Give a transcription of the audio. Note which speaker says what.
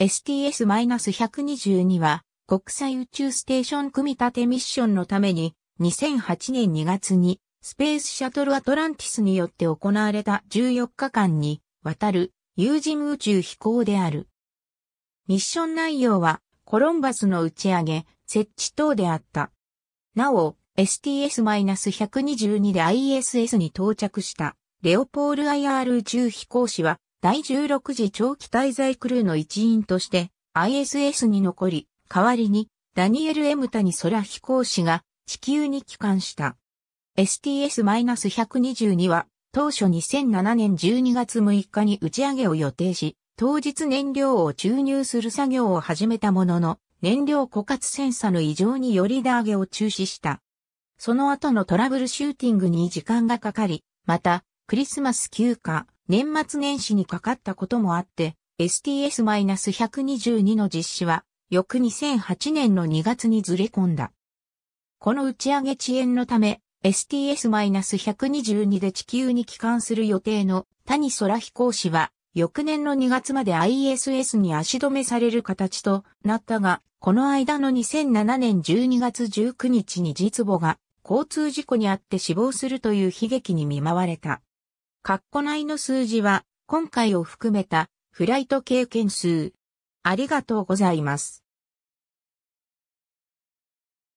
Speaker 1: STS-122 は国際宇宙ステーション組
Speaker 2: み立てミッションのために2008年2月にスペースシャトルアトランティスによって行われた14日間にわたる有人宇宙飛行である。ミッション内容はコロンバスの打ち上げ、設置等であった。なお、STS-122 で ISS に到着したレオポール IR 宇宙飛行士は第16次長期滞在クルーの一員として ISS に残り、代わりにダニエル・エムタニ空飛行士が地球に帰還した。STS-122 は当初2007年12月6日に打ち上げを予定し、当日燃料を注入する作業を始めたものの、燃料枯渇センサの異常により打上げを中止した。その後のトラブルシューティングに時間がかかり、また、クリスマス休暇、年末年始にかかったこともあって、STS-122 の実施は、翌2008年の2月にずれ込んだ。この打ち上げ遅延のため、STS-122 で地球に帰還する予定の谷空飛行士は、翌年の2月まで ISS に足止めされる形となったが、この間の2007年12月19日に実母が交通事故にあって死亡するという悲劇に見舞われた。括弧内の数字は今回を含めたフライト経験
Speaker 1: 数。ありがとうございます。